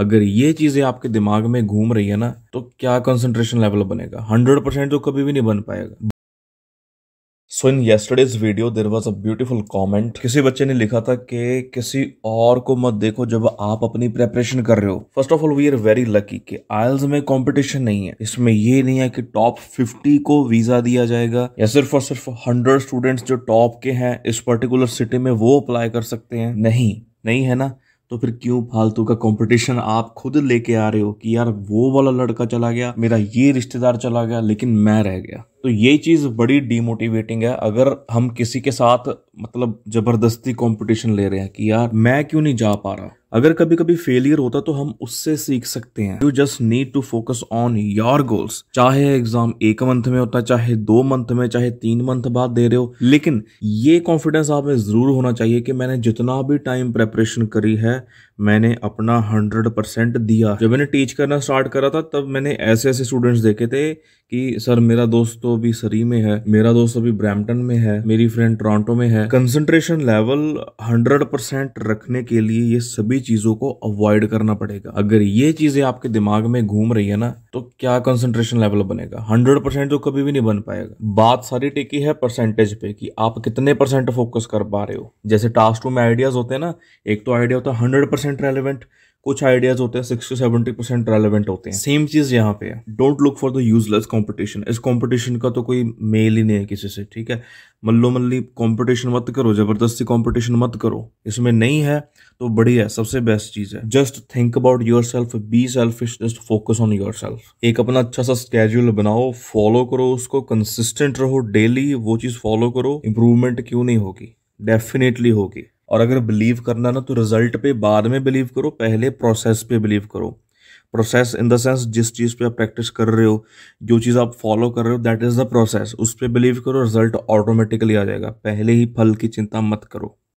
अगर ये चीज़ें आपके दिमाग में घूम रही है ना तो क्या कंसंट्रेशन लेवल बनेगा हंड्रेड परसेंट तो कभी भी नहीं बन पाएगा so in yesterday's video there was a beautiful comment किसी बच्चे ने लिखा था कि किसी और को मत देखो जब आप अपनी प्रेपरेशन कर रहे हो first of all we are very lucky कि आयल्स में कंपटीशन नहीं है इसमें ये नहीं है कि टॉप 50 को वीजा दिया जाएगा या सिर्फ और सिर्फ 100 स्टूडेंट्स जो टॉप के हैं इस पर्टिकुलर सिटी में वो अप्लाई कर सकते हैं नहीं नहीं है ना तो फिर क्यों फालतू का कंपटीशन आप खुद लेके आ रहे हो कि यार वो वाला लड़का चला गया मेरा ये रिश्तेदार चला गया लेकिन मैं रह गया तो ये चीज़ बड़ी डीमोटिवेटिंग है अगर हम किसी के साथ मतलब ज़बरदस्ती कंपटीशन ले रहे हैं कि यार मैं क्यों नहीं जा पा रहा अगर कभी कभी फेलियर होता तो हम उससे सीख सकते हैं you just need to focus on your goals चाहे एग्जाम एक मंथ में होता है चाहे दो मंथ में चाहे तीन मंथ बाद दे रहे हो लेकिन ये कॉन्फिडेंस आप में जरूर होना चाहिए कि मैंने जितना भी टाइम प्रेपरेशन करी है मैंने अपना हंड्रेड परसेंट दिया जब मैंने टीच करना स्टार्ट करा था तब मैंने ऐसे ऐसे स्टूडेंट्स देखे थे कि सर मेरा दोस्त तो अभी सरी में है मेरा दोस्त अभी ब्रैमटन में है मेरी फ्रेंड टोरंटो में है कंसंट्रेशन लेवल हंड्रेड परसेंट रखने के लिए ये सभी चीजों को अवॉइड करना पड़ेगा अगर ये चीजें आपके दिमाग में घूम रही है ना तो क्या कंसंट्रेशन लेवल बनेगा हंड्रेड परसेंट तो कभी भी नहीं बन पाएगा बात सारी टिकी है परसेंटेज पे कि आप कितने परसेंट फोकस कर पा रहे हो जैसे टास्क टू में आइडियाज होते हैं ना एक तो आइडिया होता है हंड्रेड परसेंट रेलिवेंट कुछ आइडियाज होते हैं six to seventy percent relevant होते हैं सेम चीज यहाँ पे है don't look for the useless competition इस कॉम्पिटिशन का तो कोई मेल ही नहीं है किसी से ठीक है मल्लो मल्ली कॉम्पिटिशन मत करो जबरदस्ती कॉम्पिटिशन मत करो इसमें नहीं है तो बढ़िया है सबसे बेस्ट चीज है just think about yourself be selfish just focus on yourself एक अपना अच्छा सा स्केड्यूल बनाओ फॉलो करो उसको कंसिस्टेंट रहो डेली वो चीज फॉलो करो इंप्रूवमेंट क्यों नहीं होगी डेफिनेटली होगी और अगर बिलीव करना ना तो रिजल्ट पे बाद में बिलीव करो पहले प्रोसेस पे बिलीव करो प्रोसेस इन द सेंस जिस चीज़ पे आप प्रैक्टिस कर रहे हो जो चीज़ आप फॉलो कर रहे हो दैट इज़ द प्रोसेस उस पर बिलीव करो रिजल्ट ऑटोमेटिकली आ जाएगा पहले ही फल की चिंता मत करो